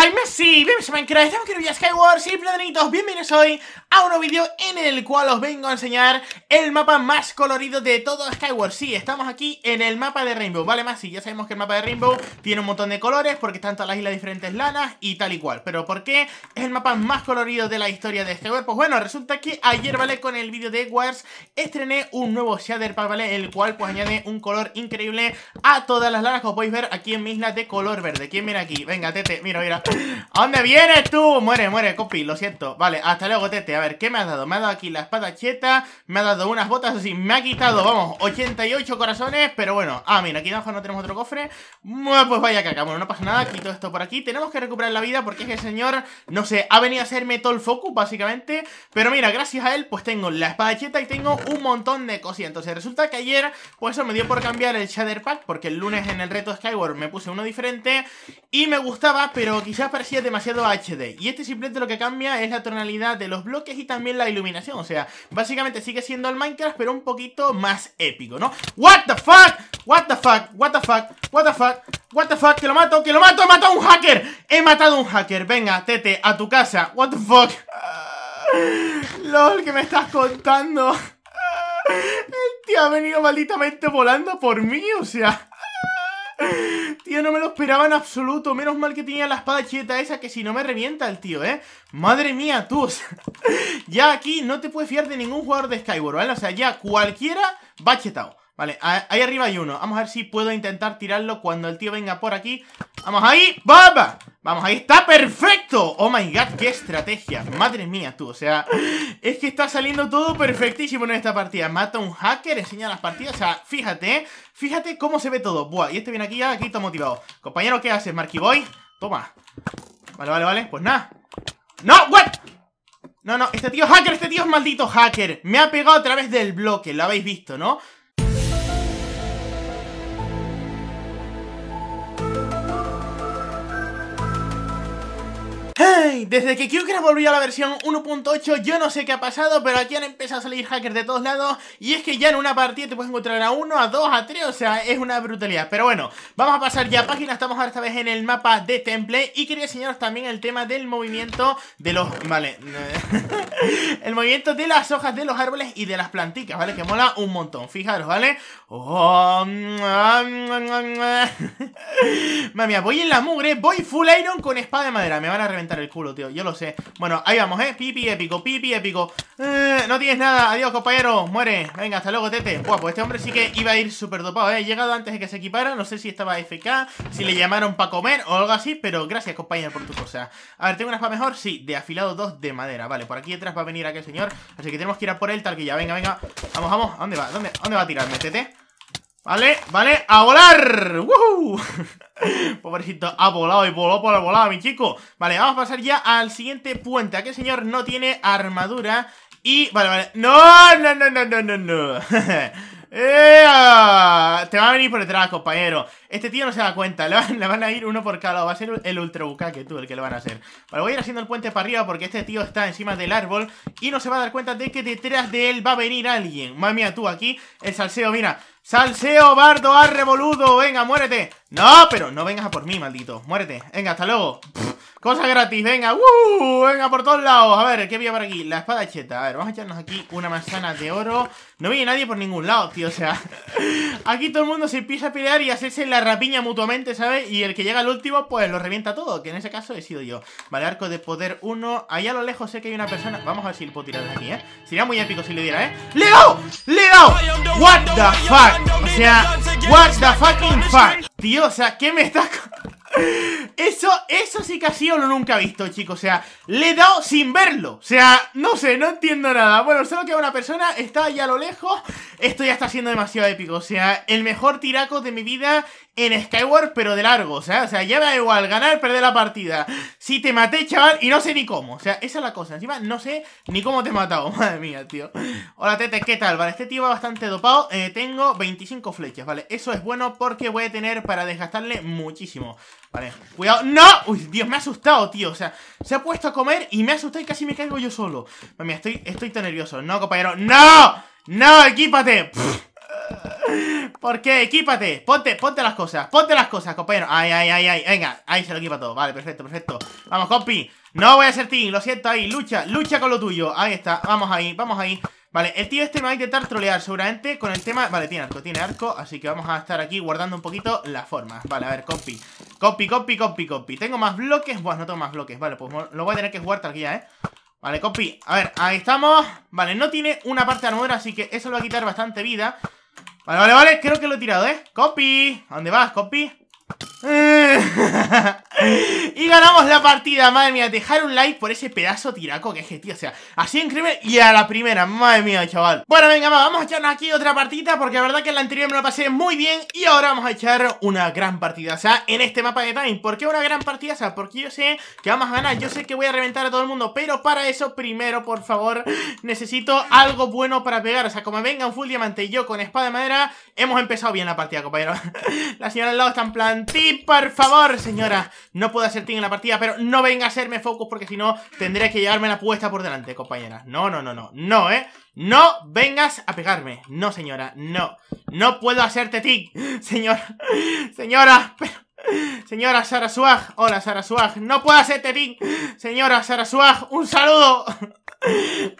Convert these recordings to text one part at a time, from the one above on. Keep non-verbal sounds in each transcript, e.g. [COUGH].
soy Messi, bienvenidos a Minecraft, estamos en Skyward, sí, bienvenidos hoy a un nuevo vídeo en el cual os vengo a enseñar el mapa más colorido de todo Skyward, sí, estamos aquí en el mapa de Rainbow, vale Messi, ya sabemos que el mapa de Rainbow tiene un montón de colores porque están todas las islas diferentes lanas y tal y cual, pero ¿por qué es el mapa más colorido de la historia de Skyward? Pues bueno, resulta que ayer, vale, con el vídeo de Wars estrené un nuevo shader pack, vale, el cual pues añade un color increíble a todas las lanas, como podéis ver aquí en mi isla de color verde, ¿quién mira aquí? Venga, Tete, mira, mira ¿A dónde vienes tú? Muere, muere, copi, lo siento. Vale, hasta luego, Tete. A ver, ¿qué me has dado? Me ha dado aquí la espada cheta, me ha dado unas botas así, me ha quitado, vamos, 88 corazones, pero bueno. Ah, mira, aquí abajo no tenemos otro cofre. Pues vaya caca, bueno, no pasa nada, quito esto por aquí. Tenemos que recuperar la vida porque es que el señor, no sé, ha venido a hacerme todo el focus, básicamente. Pero mira, gracias a él, pues tengo la espada cheta y tengo un montón de cosillas. Entonces resulta que ayer, pues eso me dio por cambiar el shader pack, porque el lunes en el reto Skyward me puse uno diferente y me gustaba, pero quizás ya parecía demasiado HD. Y este simplemente lo que cambia es la tonalidad de los bloques y también la iluminación. O sea, básicamente sigue siendo el Minecraft, pero un poquito más épico, ¿no? ¡What the fuck! ¡What the fuck! ¡What the fuck! ¡What the fuck! ¡What the fuck! ¡Que lo mato! ¡Que lo mato! ¡He matado a un hacker! ¡He matado a un hacker! Venga, tete, a tu casa. ¡What the fuck! [LAUGHS] ¡Lol! que me estás contando? [LAUGHS] El tío ha venido malditamente volando por mí, o sea... Tío, no me lo esperaba en absoluto. Menos mal que tenía la espada cheta esa, que si no me revienta el tío, ¿eh? Madre mía, tus. [LAUGHS] ya aquí no te puedes fiar de ningún jugador de Skyward, ¿vale? O sea, ya cualquiera va chetado. Vale, ahí arriba hay uno. Vamos a ver si puedo intentar tirarlo cuando el tío venga por aquí. Vamos ahí, ¡bamba! Vamos, ahí está, perfecto Oh my god, qué estrategia, madre mía tú O sea, es que está saliendo todo perfectísimo en esta partida Mata un hacker, enseña las partidas, o sea, fíjate Fíjate cómo se ve todo, buah, y este viene aquí ah, aquí está motivado Compañero, ¿qué haces, Marky Boy? Toma Vale, vale, vale, pues nada ¡No! ¿What? No, no, este tío hacker, este tío es maldito hacker Me ha pegado a través del bloque, lo habéis visto, ¿no? Hey. desde que ha volvió a la versión 1.8 yo no sé qué ha pasado, pero aquí han empezado a salir hackers de todos lados y es que ya en una partida te puedes encontrar a uno, a dos, a tres, o sea, es una brutalidad. Pero bueno, vamos a pasar ya a página, estamos ahora esta vez en el mapa de Temple y quería enseñaros también el tema del movimiento de los... Vale, [LAUGHS] el movimiento de las hojas de los árboles y de las plantitas, ¿vale? Que mola un montón, fijaros, ¿vale? Oh, [LAUGHS] voy en la mugre, voy full iron con espada de madera, me van a reventar el culo yo lo sé. Bueno, ahí vamos, ¿eh? Pipi épico, pipi épico. Eh, no tienes nada. Adiós, compañero. Muere. Venga, hasta luego, tete. guapo, pues este hombre sí que iba a ir súper dopado, ¿eh? He llegado antes de que se equipara. No sé si estaba FK, si le llamaron para comer o algo así. Pero gracias, compañero, por tu cosa. A ver, ¿tengo una para mejor? Sí, de afilado 2 de madera. Vale, por aquí detrás va a venir aquel señor. Así que tenemos que ir a por él, tal que ya. Venga, venga. Vamos, vamos. dónde va? ¿Dónde, dónde va a tirarme, tete? Vale, vale. ¡A volar! ¡Woohoo! [LAUGHS] Pobrecito, ha volado y voló por el volado, mi chico Vale, vamos a pasar ya al siguiente puente Aquel señor no tiene armadura y... Vale, vale, no, no, no, no, no, no [LAUGHS] ¡Eh! Te va a venir por detrás, compañero. Este tío no se da cuenta. Le van, a ir uno por cada Va a ser el ultra bucaque, tú, el que lo van a hacer. Vale, voy a ir haciendo el puente para arriba porque este tío está encima del árbol y no se va a dar cuenta de que detrás de él va a venir alguien. Mami, tú aquí. El salseo, mira. Salseo, bardo, arreboludo. Venga, muérete. No, pero no vengas a por mí, maldito. Muérete. Venga, hasta luego cosa gratis, venga, ¡Uh! venga por todos lados. A ver, ¿qué había por aquí? La espada cheta. A ver, vamos a echarnos aquí una manzana de oro. No viene nadie por ningún lado, tío. O sea, [LAUGHS] aquí todo el mundo se empieza a pelear y hacerse la rapiña mutuamente, ¿sabes? Y el que llega al último, pues lo revienta todo. Que en ese caso he sido yo. Vale, arco de poder uno Allá a lo lejos sé que hay una persona. Vamos a ver si le puedo tirar de aquí, ¿eh? Sería muy épico si le diera, ¿eh? ¡Le he dado! ¡Le he dado! ¡What the fuck! O sea, ¿what the fucking fuck? Tío, o sea, ¿qué me está.? Eso, eso sí que ha sido lo nunca visto, chicos. O sea, le he dado sin verlo. O sea, no sé, no entiendo nada. Bueno, solo que una persona está allá a lo lejos. Esto ya está siendo demasiado épico. O sea, el mejor tiraco de mi vida en Skyward, pero de largo. O sea, o sea, ya me da igual ganar, perder la partida. Si te maté, chaval, y no sé ni cómo. O sea, esa es la cosa. Encima, no sé ni cómo te he matado. [LAUGHS] Madre mía, tío. Hola, Tete, ¿qué tal? Vale, este tío va bastante dopado. Eh, tengo 25 flechas, ¿vale? Eso es bueno porque voy a tener para desgastarle muchísimo. Vale, cuidado. ¡No! Uy, Dios, me ha asustado, tío. O sea, se ha puesto a comer y me ha asustado y casi me caigo yo solo. Madre mía, estoy, estoy tan nervioso. No, compañero. ¡No! ¡No! equipate! ¿Por qué? Equípate. Ponte, ponte las cosas. Ponte las cosas, compañero. Ay, ay, ay, ay. Venga, ahí se lo equipa todo. Vale, perfecto, perfecto. Vamos, compi. No voy a ser ti, lo siento ahí. Lucha, lucha con lo tuyo. Ahí está. Vamos ahí, vamos ahí. Vale, el tío este me va a intentar trolear seguramente con el tema... Vale, tiene arco, tiene arco, así que vamos a estar aquí guardando un poquito las formas Vale, a ver, copy, copy, copy, copy. copy ¿Tengo más bloques? bueno, no tengo más bloques, vale, pues lo voy a tener que jugar tal que ya, ¿eh? Vale, copy. a ver, ahí estamos Vale, no tiene una parte armadura, así que eso le va a quitar bastante vida Vale, vale, vale, creo que lo he tirado, ¿eh? ¡Copy! ¿A dónde vas, copi? Eh. [LAUGHS] Y ganamos la partida, madre mía. Dejar un like por ese pedazo tiraco que es tío. O sea, así increíble y a la primera, madre mía, chaval. Bueno, venga, vamos a echarnos aquí otra partida porque la verdad que en la anterior me lo pasé muy bien. Y ahora vamos a echar una gran partida, o sea, en este mapa de Time. ¿Por qué una gran partida? O sea, porque yo sé que vamos a ganar. Yo sé que voy a reventar a todo el mundo, pero para eso, primero, por favor, necesito algo bueno para pegar. O sea, como venga un full diamante y yo con espada de madera, hemos empezado bien la partida, compañero. [LAUGHS] la señora al lado está en plan, ti, por favor, señora. No puedo hacer ting en la partida, pero no venga a hacerme focus porque si no tendré que llevarme la puesta por delante, compañera. No, no, no, no. No, ¿eh? No vengas a pegarme. No, señora, no. No puedo hacerte ting. [LAUGHS] Señora, señora, Señora Sara Suaj, hola Sara Suaj, no puedo hacerte ting. Señora Sara Suaj, un saludo. [LAUGHS]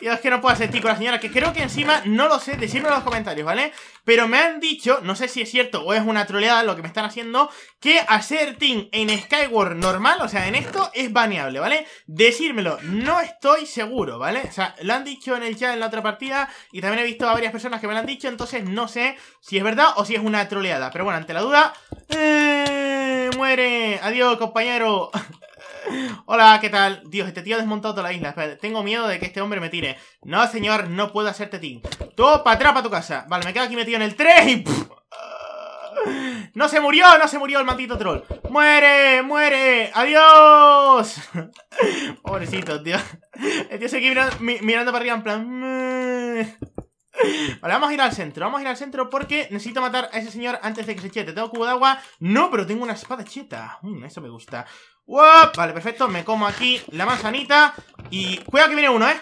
y es que no puedo hacer con la señora, que creo que encima, no lo sé, decídmelo en los comentarios, ¿vale? Pero me han dicho, no sé si es cierto o es una troleada lo que me están haciendo, que hacer team en Skyward normal, o sea, en esto, es baneable, ¿vale? Decírmelo, no estoy seguro, ¿vale? O sea, lo han dicho en el chat en la otra partida y también he visto a varias personas que me lo han dicho, entonces no sé si es verdad o si es una troleada. Pero bueno, ante la duda, eh, muere, adiós compañero. Hola, ¿qué tal? Dios, este tío ha desmontado toda la isla. Espera, tengo miedo de que este hombre me tire. No, señor, no puedo hacerte ti. Tú, para atrás, para tu casa. Vale, me quedo aquí metido en el 3 y... ¡No se murió! ¡No se murió el maldito troll! ¡Muere! ¡Muere! ¡Adiós! [LAUGHS] Pobrecito, tío. El tío se mirando, para arriba en plan... Mm". Vale, vamos a ir al centro, vamos a ir al centro porque necesito matar a ese señor antes de que se chete Tengo cubo de agua, no, pero tengo una espada cheta mm, Eso me gusta Vale, perfecto, me como aquí la manzanita Y... Cuidado que viene uno, ¿eh?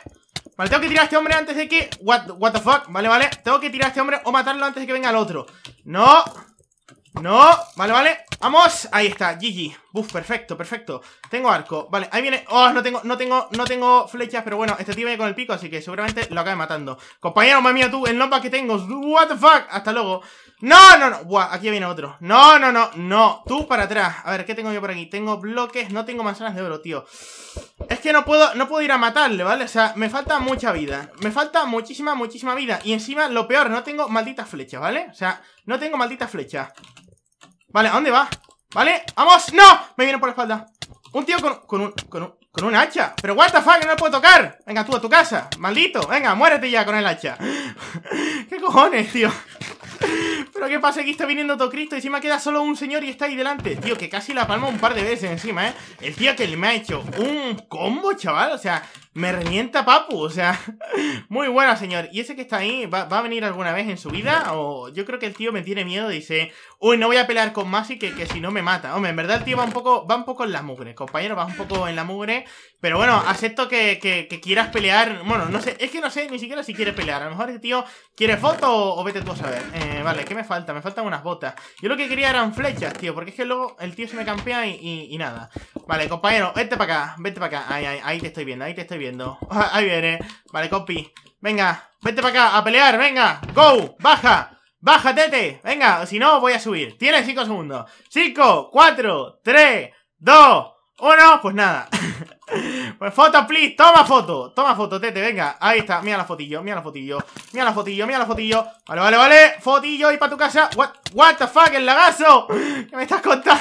Vale, tengo que tirar a este hombre antes de que... What, what the fuck, vale, vale Tengo que tirar a este hombre o matarlo antes de que venga el otro No, no, vale, vale ¡Vamos! Ahí está, GG. Buf, perfecto, perfecto. Tengo arco. Vale, ahí viene. Oh, no tengo, no tengo, no tengo flechas, pero bueno, este tío viene con el pico, así que seguramente lo acabe matando. Compañero, mami, tú, el mapa que tengo. What the fuck? Hasta luego. No, no, no. Buah, aquí viene otro. No, no, no, no. Tú para atrás. A ver, ¿qué tengo yo por aquí? Tengo bloques, no tengo manzanas de oro, tío. Es que no puedo, no puedo ir a matarle, ¿vale? O sea, me falta mucha vida. Me falta muchísima, muchísima vida. Y encima, lo peor, no tengo malditas flechas, ¿vale? O sea, no tengo malditas flechas. Vale, ¿a dónde va? ¿Vale? ¡Vamos! ¡No! Me viene por la espalda Un tío con, con un... Con un... Con hacha Pero what the no lo puedo tocar Venga tú a tu casa, maldito Venga, muérete ya con el hacha [LAUGHS] ¿Qué cojones, tío? [LAUGHS] Pero qué pasa, aquí está viniendo todo Cristo Y encima queda solo un señor y está ahí delante Tío, que casi la palma un par de veces encima, ¿eh? El tío que me ha hecho un combo, chaval O sea, me revienta Papu, o sea, [LAUGHS] muy buena, señor. ¿Y ese que está ahí va, a venir alguna vez en su vida? O yo creo que el tío me tiene miedo, dice, uy, no voy a pelear con Masi que, que si no me mata. Hombre, en verdad el tío va un poco, va un poco en la mugre, compañero, va un poco en la mugre. Pero bueno, acepto que, quieras pelear. Bueno, no sé, es que no sé ni siquiera si quiere pelear. A lo mejor el tío quiere foto o, vete tú a saber. Eh, vale, ¿qué me falta? Me faltan unas botas. Yo lo que quería eran flechas, tío, porque es que luego el tío se me campea y, nada. Vale, compañero, vete para acá, vete para acá. Ahí, ahí te estoy viendo, ahí te estoy viendo. Ah, ahí viene. Vale, copy Venga, vete para acá a pelear, venga. Go, baja. Baja, tete. Venga, si no, voy a subir. Tienes 5 segundos. 5, 4, 3, 2, 1. Pues nada. [LAUGHS] Pues foto, please, toma foto, toma foto, tete, venga, ahí está, mira la fotillo, mira la fotillo, mira la fotillo, mira la fotillo, vale, vale, vale, fotillo y para tu casa, what, the fuck, el lagazo, ¿qué me estás contando?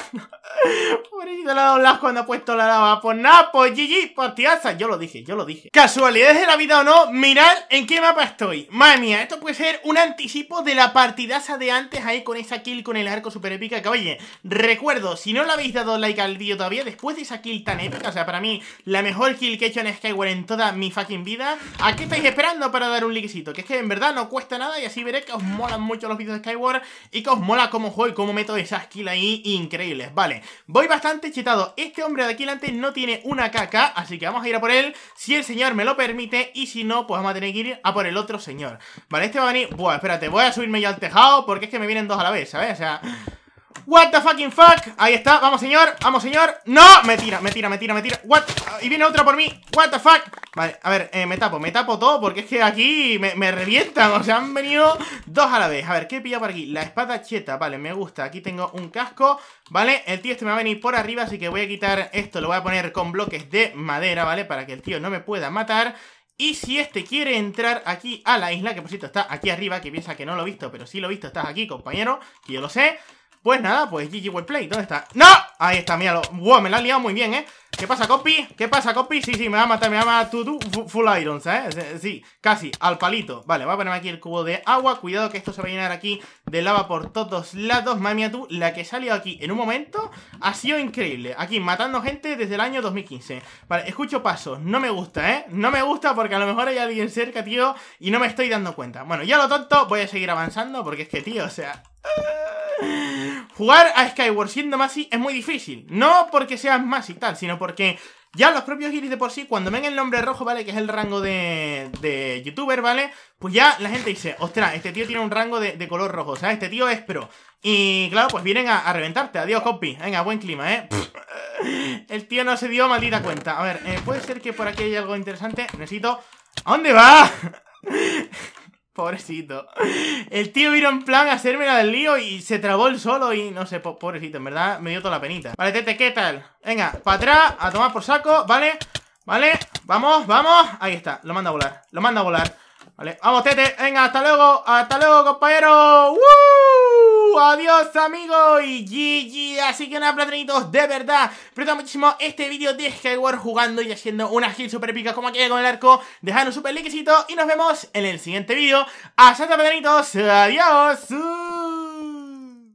Pobrecito le ha dado las cuando ha puesto la lava, pues nada, pues GG, partidaza, pues, yo lo dije, yo lo dije. Casualidades de la vida o no, mirad en qué mapa estoy, madre esto puede ser un anticipo de la partidaza de antes ahí con esa kill con el arco super épica, que oye, recuerdo, si no le habéis dado like al vídeo todavía, después de esa kill tan épica, o sea, para mí la mejor kill que he hecho en Skyward en toda mi fucking vida. ¿A qué estáis esperando para dar un likecito? Que es que en verdad no cuesta nada y así veré que os molan mucho los vídeos de Skyward y que os mola cómo juego y cómo meto esas kills ahí increíbles. Vale, voy bastante chetado. Este hombre de aquí delante no tiene una caca, así que vamos a ir a por él si el señor me lo permite y si no, pues vamos a tener que ir a por el otro señor. Vale, este va a venir... Buah, espérate, voy a subirme yo al tejado porque es que me vienen dos a la vez, ¿sabes? O sea... What the fucking fuck Ahí está, vamos señor, vamos señor ¡No! Me tira, me tira, me tira, me tira What? Y viene otra por mí What the fuck Vale, a ver, eh, me tapo, me tapo todo Porque es que aquí me, me, revientan [LAUGHS] O sea, han venido dos a la vez A ver, ¿qué he pillado por aquí? La espada cheta, vale, me gusta Aquí tengo un casco, vale El tío este me va a venir por arriba Así que voy a quitar esto Lo voy a poner con bloques de madera, vale Para que el tío no me pueda matar y si este quiere entrar aquí a la isla, que por cierto está aquí arriba, que piensa que no lo he visto, pero sí lo he visto, estás aquí, compañero, que yo lo sé. Pues nada, pues GG Play, ¿dónde está? ¡No! Ahí está, míralo. Wow, me la ha liado muy bien, ¿eh? ¿Qué pasa, copy? ¿Qué pasa, copy? Sí, sí, me va a matar, me va a matar tú, full iron, ¿eh? ¿sabes? Sí, casi, al palito. Vale, voy a ponerme aquí el cubo de agua. Cuidado que esto se va a llenar aquí de lava por todos lados. Mami, a tú, la que salió aquí en un momento ha sido increíble. Aquí, matando gente desde el año 2015. Vale, escucho pasos. No me gusta, ¿eh? No me gusta porque a lo mejor hay alguien cerca, tío, y no me estoy dando cuenta. Bueno, ya lo tonto, voy a seguir avanzando porque es que, tío, o sea... ¡ah! jugar a Skyward siendo Masi es muy difícil. No porque seas Masi y tal, sino porque ya los propios Iris de por sí, cuando ven el nombre rojo, ¿vale? Que es el rango de, de youtuber, ¿vale? Pues ya la gente dice, ostras, este tío tiene un rango de, color rojo, o sea, este tío es pro. Y claro, pues vienen a, reventarte. Adiós, copy. Venga, buen clima, ¿eh? [LAUGHS] el tío no se dio maldita cuenta. A ver, eh, puede ser que por aquí haya algo interesante. Necesito... ¿A dónde va? [LAUGHS] Pobrecito. El tío vino en plan a hacerme la del lío y se trabó el solo y no sé, pobrecito, en verdad me dio toda la penita. Vale, Tete, ¿qué tal? Venga, para atrás, a tomar por saco, ¿vale? ¿Vale? Vamos, vamos. Ahí está, lo manda a volar, lo manda a volar. Vale, vamos, Tete, venga, hasta luego, hasta luego, compañero. ¡Woo! adiós amigo y GG, así que nada platanitos, de verdad, Prefiero muchísimo este vídeo de Skyward jugando y haciendo una skill super pica como aquí con el arco, dejad un super likecito y nos vemos en el siguiente vídeo, hasta platanitos, adiós